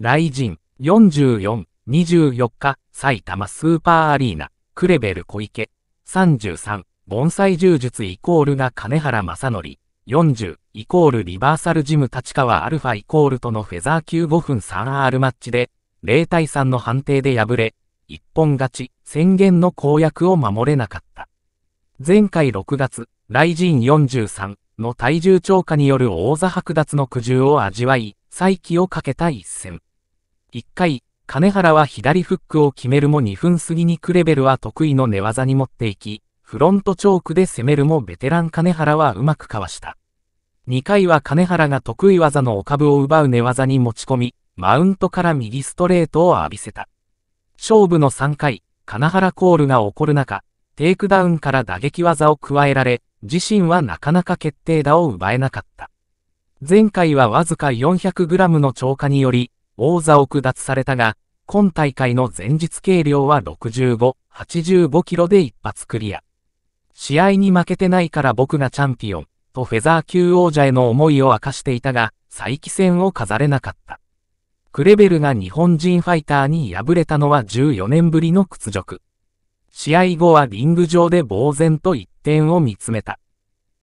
雷神44、24日、埼玉スーパーアリーナ、クレベル小池、33、盆栽柔術イコールが金原正則、40、イコールリバーサルジム立川アルファイコールとのフェザー級5分 3R マッチで、0対3の判定で敗れ、一本勝ち、宣言の公約を守れなかった。前回6月、雷神43の体重超過による王座剥奪の苦渋を味わい、再起をかけた一戦。1回、金原は左フックを決めるも2分過ぎにクレベルは得意の寝技に持っていき、フロントチョークで攻めるもベテラン金原はうまくかわした。2回は金原が得意技のお株を奪う寝技に持ち込み、マウントから右ストレートを浴びせた。勝負の3回、金原コールが起こる中、テイクダウンから打撃技を加えられ、自身はなかなか決定打を奪えなかった。前回はわずか 400g の超過により、王座を下されたが、今大会の前日計量は65、85キロで一発クリア。試合に負けてないから僕がチャンピオン、とフェザー級王者への思いを明かしていたが、再起戦を飾れなかった。クレベルが日本人ファイターに敗れたのは14年ぶりの屈辱。試合後はリング上で呆然と一点を見つめた。